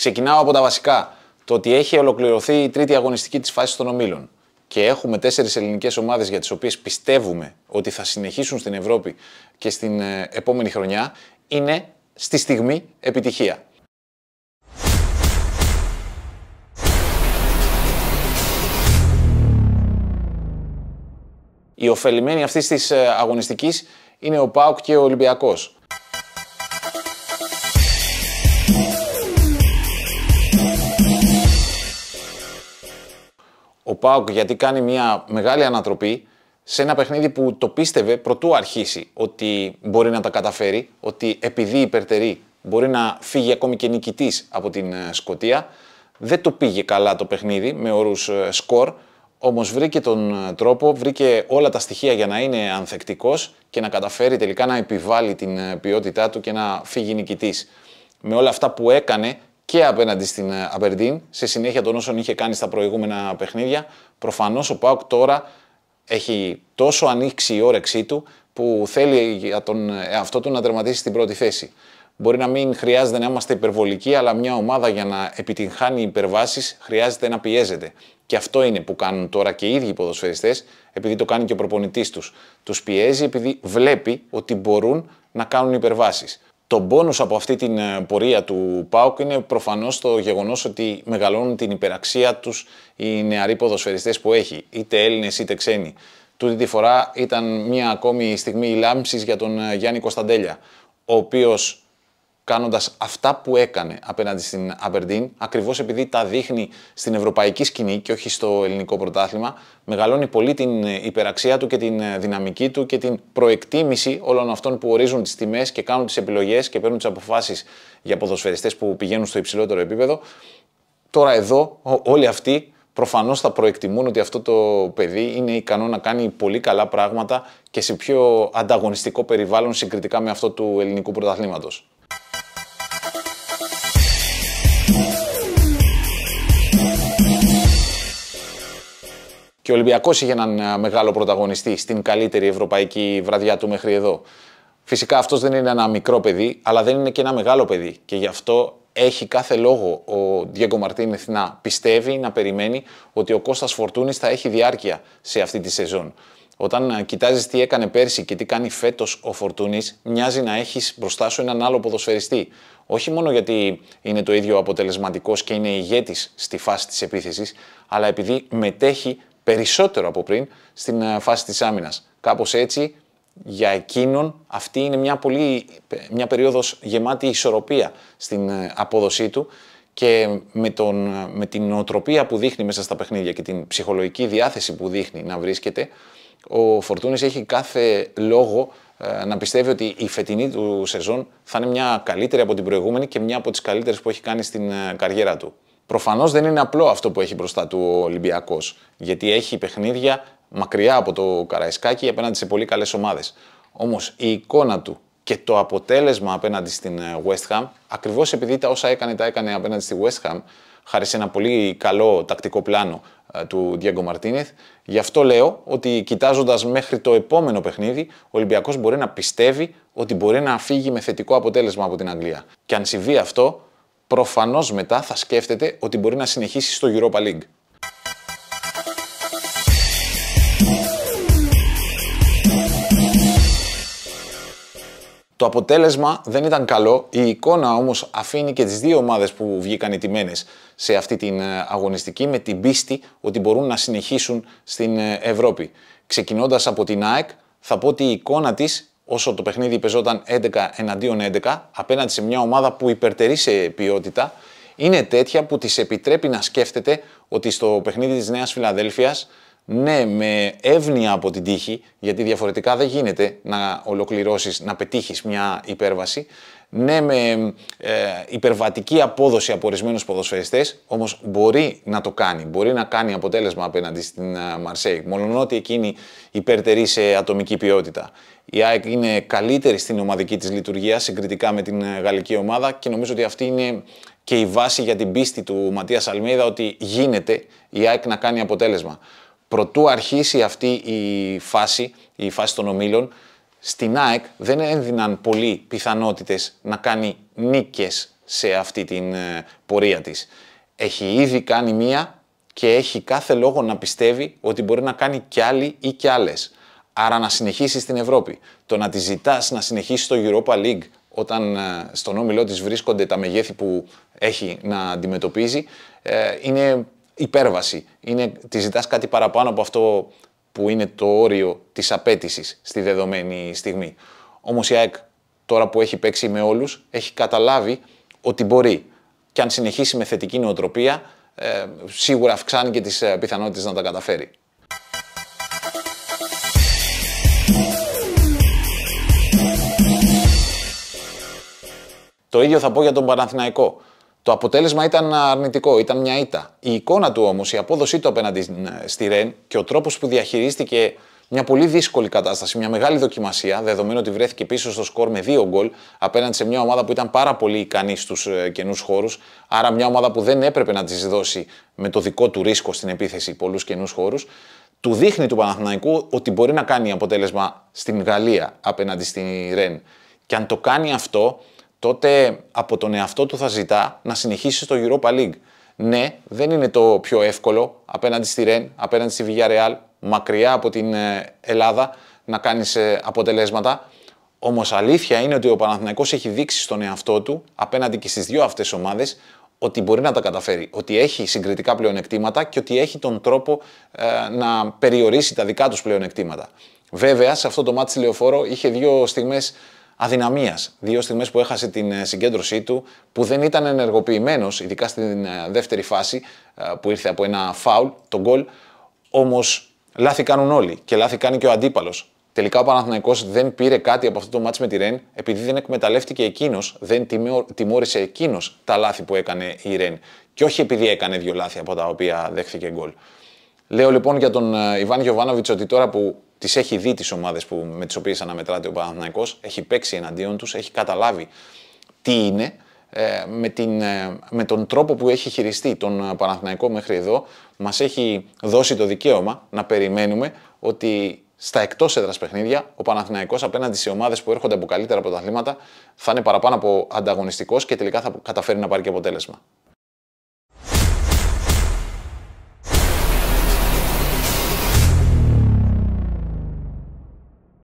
Ξεκινάω από τα βασικά. Το ότι έχει ολοκληρωθεί η τρίτη αγωνιστική της φάσης των ομίλων και έχουμε τέσσερις ελληνικές ομάδες για τις οποίες πιστεύουμε ότι θα συνεχίσουν στην Ευρώπη και στην ε, επόμενη χρονιά, είναι στη στιγμή επιτυχία. Οι ωφελημένοι αυτής της ε, αγωνιστικής είναι ο Πάουκ και ο Ολυμπιακός. ΠΑΟΚ γιατί κάνει μια μεγάλη ανατροπή σε ένα παιχνίδι που το πίστευε προτού αρχίσει ότι μπορεί να τα καταφέρει, ότι επειδή υπερτερεί μπορεί να φύγει ακόμη και νικητής από την ε, σκοτία Δεν το πήγε καλά το παιχνίδι με όρους ε, σκορ, όμως βρήκε τον ε, τρόπο, βρήκε όλα τα στοιχεία για να είναι ανθεκτικός και να καταφέρει τελικά να επιβάλλει την ποιότητά του και να φύγει νικητής. Με όλα αυτά που έκανε και απέναντι στην Απερντίν, σε συνέχεια των όσων είχε κάνει στα προηγούμενα παιχνίδια. Προφανώς ο Πάουκ τώρα έχει τόσο ανοίξει η όρεξή του που θέλει για τον εαυτό του να τερματίσει στην πρώτη θέση. Μπορεί να μην χρειάζεται να είμαστε υπερβολικοί, αλλά μια ομάδα για να επιτυγχάνει υπερβάσεις χρειάζεται να πιέζεται. Και αυτό είναι που κάνουν τώρα και οι ίδιοι οι ποδοσφαιριστές, επειδή το κάνει και ο προπονητής τους. Τους πιέζει επειδή βλέπει ότι μπορούν να κάνουν υπερβάσεις. Το μπόνους από αυτή την ε, πορεία του ΠΑΟΚ είναι προφανώς το γεγονός ότι μεγαλώνουν την υπεραξία τους οι νεαροί ποδοσφαιριστές που έχει, είτε Έλληνες είτε ξένοι. Τούτη τη φορά ήταν μια ακόμη στιγμή λάμψης για τον ε, Γιάννη Κωνσταντέλια, ο οποίος κάνοντας αυτά που έκανε απέναντι στην Aberdeen, ακριβώς επειδή τα δείχνει στην ευρωπαϊκή σκηνή και όχι στο ελληνικό πρωτάθλημα, μεγαλώνει πολύ την ε, υπεραξία του και την ε, δυναμική του και την προεκτίμηση όλων αυτών που ορίζουν τις τιμές και κάνουν τις επιλογές και παίρνουν τις αποφάσεις για ποδοσφαιριστές που πηγαίνουν στο υψηλότερο επίπεδο. Τώρα εδώ όλοι αυτοί προφανώς θα προεκτιμούν ότι αυτό το παιδί είναι ικανό να κάνει πολύ καλά πράγματα και σε πιο ανταγωνιστικό περιβάλλον συγκριτικά με αυτό του ελληνικού πρωταθλήματος. Και ο Ολυμπιακός είχε έναν ε, μεγάλο πρωταγωνιστή στην καλύτερη ευρωπαϊκή βραδιά του μέχρι εδώ. Φυσικά αυτός δεν είναι ένα μικρό παιδί, αλλά δεν είναι και ένα μεγάλο παιδί. Και γι' αυτό έχει κάθε λόγο ο Διέγκο Μαρτίνεθ να πιστεύει, να περιμένει ότι ο Κώστας Φορτούνης θα έχει διάρκεια σε αυτή τη σεζόν. Όταν ε, κοιτάζεις τι έκανε πέρσι και τι κάνει φέτος ο Φορτούνης, μοιάζει να έχεις μπροστά σου έναν άλλο ποδοσφαιριστή. Όχι μόνο γιατί είναι το ίδιο αποτελεσματικός και είναι ηγέτης στη φάση της επίθεσης, αλλά επειδή μετέχει περισσότερο από πριν στην ε, φάση της άμυνας. Κάπως έτσι, για εκείνον αυτή είναι μια, πολύ, ε, μια περίοδος γεμάτη ισορροπία στην ε, απόδοσή του και με, τον, με την νοοτροπία που δείχνει μέσα στα παιχνίδια και την ψυχολογική διάθεση που δείχνει να βρίσκεται, ο Φορτούνης έχει κάθε λόγο να πιστεύει ότι η φετινή του σεζόν θα είναι μια καλύτερη από την προηγούμενη και μια από τις καλύτερες που έχει κάνει στην καριέρα του. Προφανώς δεν είναι απλό αυτό που έχει μπροστά του ο Ολυμπιακός. Γιατί έχει παιχνίδια μακριά από το Καραϊσκάκι απέναντι σε πολύ καλές ομάδες. Όμως η εικόνα του και το αποτέλεσμα απέναντι στην ε, West Ham, ακριβώς επειδή τα όσα έκανε τα έκανε απέναντι στη West Ham, χάρη σε ένα πολύ καλό τακτικό πλάνο ε, του Diego Martínez. Γι' αυτό λέω ότι κοιτάζοντας μέχρι το επόμενο παιχνίδι, ο Ολυμπιακός μπορεί να πιστεύει ότι μπορεί να φύγει με θετικό αποτέλεσμα από την Αγγλία. Και αν συμβεί αυτό, προφανώς μετά θα σκέφτεται ότι μπορεί να συνεχίσει στο Europa League. Το αποτέλεσμα δεν ήταν καλό, η εικόνα όμως αφήνει και τις δύο ομάδες που βγήκαν ιτημένες σε αυτή την ε, αγωνιστική με την πίστη ότι μπορούν να συνεχίσουν στην ε, Ευρώπη. Ξεκινώντας από την ΑΕΚ, θα πω ότι η εικόνα της όσο το παιχνίδι πεζόταν 11 εναντίον 11 απέναντι σε μια ομάδα που υπερτερεί σε ποιότητα, είναι τέτοια που της επιτρέπει να σκέφτεται ότι στο παιχνίδι της Νέας Φιλαδέλφιας ναι, με εύνοια από την τύχη, γιατί διαφορετικά δεν γίνεται να ολοκληρώσεις, να πετύχεις μια υπέρβαση, ναι, με ε, υπερβατική απόδοση από ορισμένους ποδοσφαιριστές, όμως μπορεί να το κάνει. Μπορεί να κάνει αποτέλεσμα απέναντι στην ε, Μαρσέη. ό,τι εκείνη υπερτερεί σε ατομική ποιότητα. Η ΑΕΚ είναι καλύτερη στην ομαδική της λειτουργίας συγκριτικά με την ε, γαλλική ομάδα και νομίζω ότι αυτή είναι και η βάση για την πίστη του Ματίας Αλμίδα ότι γίνεται η ΑΕΚ να κάνει αποτέλεσμα προτού αρχίσει αυτή η φάση, η φάση των ομίλων, στην ΑΕΚ δεν έδιναν πολύ πιθανότητες να κάνει νίκες σε αυτή την ε, πορεία της. Έχει ήδη κάνει μία και έχει κάθε λόγο να πιστεύει ότι μπορεί να κάνει κι άλλη ή κι άλλες. Άρα να συνεχίσει στην Ευρώπη. Το να τη ζητάς να συνεχίσει στο Europa League όταν ε, στον όμιλό της βρίσκονται τα μεγέθη που έχει να αντιμετωπίζει, ε, είναι υπέρβαση. Είναι, τη ζητάς κάτι παραπάνω από αυτό που είναι το όριο της απέτησης στη δεδομένη στιγμή. Όμως η ΑΕΚ τώρα που έχει παίξει με όλους έχει καταλάβει ότι μπορεί και αν συνεχίσει με θετική νοοτροπία ε, σίγουρα αυξάνει και τις ε, πιθανότητες να τα καταφέρει. Το ίδιο θα πω για τον Παναθηναϊκό. Το αποτέλεσμα ήταν αρνητικό, ήταν μια ήττα. Η εικόνα του όμως, η απόδοσή του απέναντι ε, στη Ρεν και ο τρόπος που διαχειρίστηκε μια πολύ δύσκολη κατάσταση, μια μεγάλη δοκιμασία, δεδομένου ότι βρέθηκε πίσω στο σκορ με δύο γκολ απέναντι σε μια ομάδα που ήταν πάρα πολύ ικανή στους ε, καινούς χώρους. Άρα, μια ομάδα που δεν έπρεπε να της δώσει με το δικό του ρίσκο στην επίθεση πολλούς καινούς χώρους. Του δείχνει του Παναθηναϊκού ότι μπορεί να κάνει αποτέλεσμα στην Γαλλία απέναντι στη Ρεν. Και αν το κάνει αυτό, τότε από τον εαυτό του θα ζητά να συνεχίσει στο Europa League. Ναι, δεν είναι το πιο εύκολο απέναντι στη Ρεν, απέναντι στη Villarreal, μακριά από την ε, Ελλάδα, να κάνεις ε, αποτελέσματα. Όμως αλήθεια είναι ότι ο Παναθηναϊκός έχει δείξει στον εαυτό του, απέναντι και στις δύο αυτές ομάδες, ότι μπορεί να τα καταφέρει. Ότι έχει συγκριτικά πλεονεκτήματα και ότι έχει τον τρόπο ε, να περιορίσει τα δικά τους πλεονεκτήματα. Βέβαια, σε αυτό το μάτι τη είχε δύο στιγμές αδυναμίας. Δύο στιγμές που έχασε την ε, συγκέντρωσή του, που δεν ήταν ενεργοποιημένος, ειδικά στην ε, δεύτερη φάση ε, που ήρθε από ένα φάουλ, τον γκολ. Όμως λάθη κάνουν όλοι και λάθη κάνει και ο αντίπαλος. Τελικά ο Παναθηναϊκός δεν πήρε κάτι από αυτό το μάτς με τη Ρεν επειδή δεν εκμεταλλεύτηκε εκείνος, δεν τιμώρησε εκείνος τα λάθη που έκανε η Ρεν και όχι επειδή έκανε δύο λάθη από τα οποία δέχθηκε γκολ. Λέω λοιπόν για τον Ιβάν Γιωβάνοβιτς ότι τώρα που τις έχει δει τις ομάδες με τις οποίες αναμετράται ο Παναθναϊκό, έχει παίξει εναντίον τους, έχει καταλάβει τι είναι. Ε, με, την, ε, με τον τρόπο που έχει χειριστεί τον ε, Παναθηναϊκό μέχρι εδώ μας έχει δώσει το δικαίωμα να περιμένουμε ότι στα εκτός έδρας παιχνίδια, ο Παναθηναϊκός απέναντι σε ομάδες που έρχονται από καλύτερα πρωταθλήματα θα είναι παραπάνω από ανταγωνιστικός και τελικά θα καταφέρει να πάρει και αποτέλεσμα.